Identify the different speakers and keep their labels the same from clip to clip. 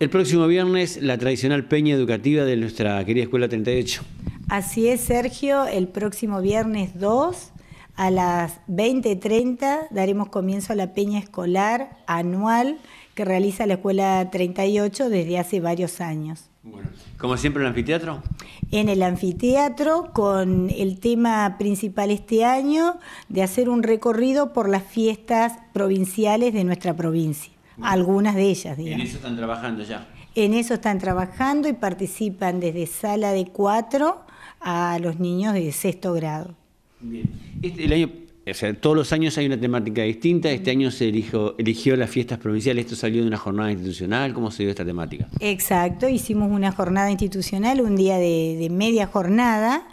Speaker 1: El próximo viernes, la tradicional peña educativa de nuestra querida Escuela 38.
Speaker 2: Así es, Sergio, el próximo viernes 2 a las 20.30 daremos comienzo a la peña escolar anual que realiza la Escuela 38 desde hace varios años. Bueno,
Speaker 1: como siempre en el anfiteatro.
Speaker 2: En el anfiteatro con el tema principal este año de hacer un recorrido por las fiestas provinciales de nuestra provincia. Algunas de ellas, digamos.
Speaker 1: En eso están trabajando ya.
Speaker 2: En eso están trabajando y participan desde sala de cuatro a los niños de sexto grado. Bien. Este,
Speaker 1: el año, o sea, todos los años hay una temática distinta. Este año se eligió, eligió las fiestas provinciales. ¿Esto salió de una jornada institucional? ¿Cómo se dio esta temática?
Speaker 2: Exacto, hicimos una jornada institucional, un día de, de media jornada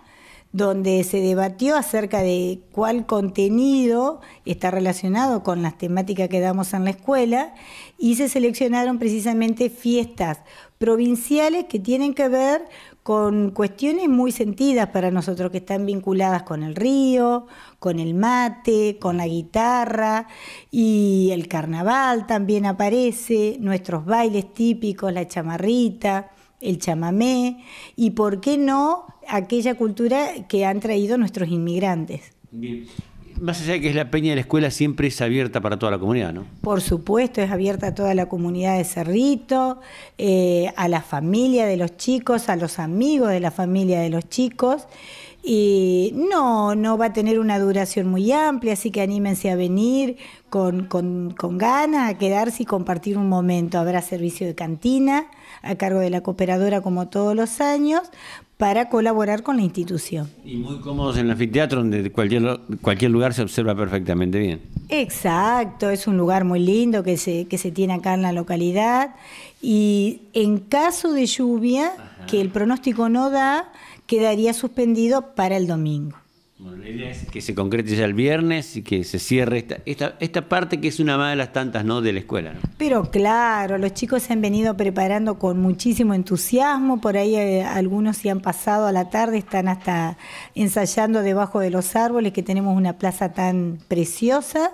Speaker 2: donde se debatió acerca de cuál contenido está relacionado con las temáticas que damos en la escuela y se seleccionaron precisamente fiestas provinciales que tienen que ver con cuestiones muy sentidas para nosotros que están vinculadas con el río, con el mate, con la guitarra y el carnaval también aparece, nuestros bailes típicos, la chamarrita el chamamé y, ¿por qué no?, aquella cultura que han traído nuestros inmigrantes.
Speaker 1: Bien. Más allá de que es la peña de la escuela, siempre es abierta para toda la comunidad, ¿no?
Speaker 2: Por supuesto, es abierta a toda la comunidad de Cerrito, eh, a la familia de los chicos, a los amigos de la familia de los chicos. Y no, no va a tener una duración muy amplia, así que anímense a venir con, con, ganas, a quedarse y compartir un momento. Habrá servicio de cantina a cargo de la cooperadora como todos los años para colaborar con la institución.
Speaker 1: Y muy cómodos en el anfiteatro, donde cualquier, cualquier lugar se observa perfectamente bien.
Speaker 2: Exacto, es un lugar muy lindo que se, que se tiene acá en la localidad y en caso de lluvia, que el pronóstico no da, quedaría suspendido para el domingo.
Speaker 1: Bueno, la idea es que se concrete ya el viernes y que se cierre esta, esta, parte que es una más de las tantas ¿no? de la escuela.
Speaker 2: Pero claro, los chicos se han venido preparando con muchísimo entusiasmo, por ahí eh, algunos se han pasado a la tarde, están hasta ensayando debajo de los árboles, que tenemos una plaza tan preciosa.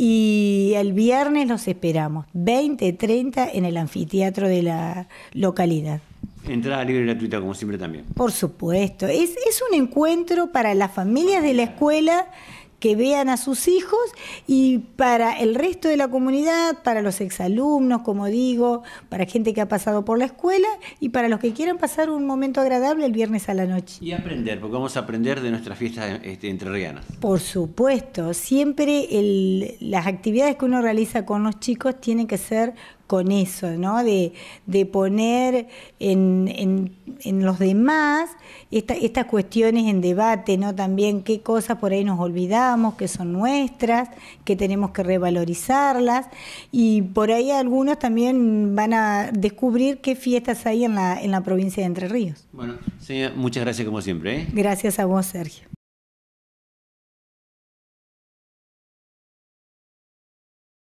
Speaker 2: Y el viernes los esperamos, 20, 30 en el anfiteatro de la localidad.
Speaker 1: Entrada libre y gratuita, como siempre también.
Speaker 2: Por supuesto. Es, un encuentro para las familias de la escuela que vean a sus hijos y para el resto de la comunidad, para los exalumnos, como digo, para gente que ha pasado por la escuela y para los que quieran pasar un momento agradable el viernes a la noche. Y
Speaker 1: aprender, porque vamos a aprender de nuestras fiestas este, entrerrianas.
Speaker 2: Por supuesto, siempre las actividades que uno realiza con los chicos tienen que ser con eso, ¿no? De, poner en, en, en, los demás estas cuestiones en debate, ¿no? También qué cosas por ahí nos olvidamos, que son nuestras, que tenemos que revalorizarlas. Y por ahí algunos también van a descubrir qué fiestas hay en la, en la provincia de Entre Ríos.
Speaker 1: Bueno, señora, muchas gracias como
Speaker 2: siempre. ¿eh? Gracias a vos, Sergio.